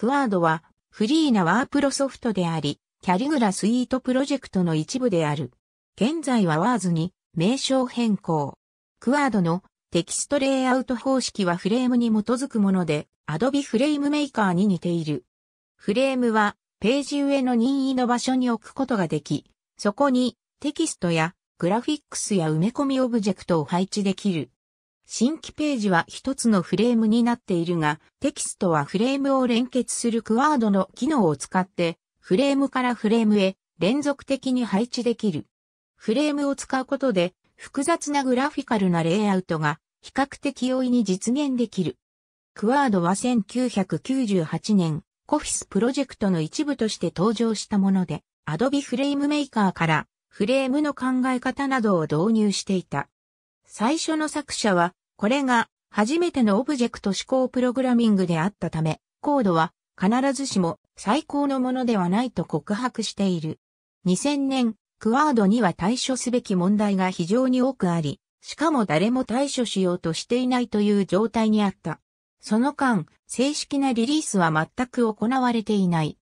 クワードはフリーなワープロソフトであり、キャリグラスイートプロジェクトの一部である。現在はワーズに名称変更。クワードのテキストレイアウト方式はフレームに基づくもので、Adobe フレームメーカーに似ている。フレームはページ上の任意の場所に置くことができ、そこにテキストやグラフィックスや埋め込みオブジェクトを配置できる。新規ページは一つのフレームになっているが、テキストはフレームを連結するクワードの機能を使って、フレームからフレームへ連続的に配置できる。フレームを使うことで、複雑なグラフィカルなレイアウトが比較的容易に実現できる。クワードは1998年、コフィスプロジェクトの一部として登場したもので、Adobe フレームメーカーからフレームの考え方などを導入していた。最初の作者はこれが初めてのオブジェクト指向プログラミングであったため、コードは必ずしも最高のものではないと告白している。2000年、クワードには対処すべき問題が非常に多くあり、しかも誰も対処しようとしていないという状態にあった。その間、正式なリリースは全く行われていない。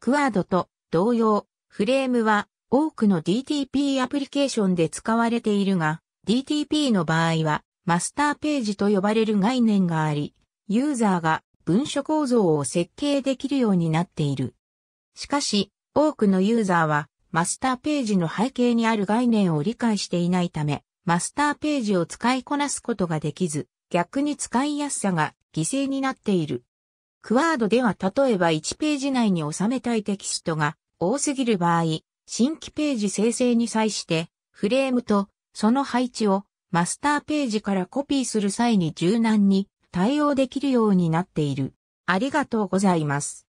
クワードと同様、フレームは多くの DTP アプリケーションで使われているが、DTP の場合はマスターページと呼ばれる概念があり、ユーザーが文書構造を設計できるようになっている。しかし、多くのユーザーはマスターページの背景にある概念を理解していないため、マスターページを使いこなすことができず、逆に使いやすさが犠牲になっている。クワードでは例えば1ページ内に収めたいテキストが多すぎる場合、新規ページ生成に際して、フレームとその配置をマスターページからコピーする際に柔軟に対応できるようになっている。ありがとうございます。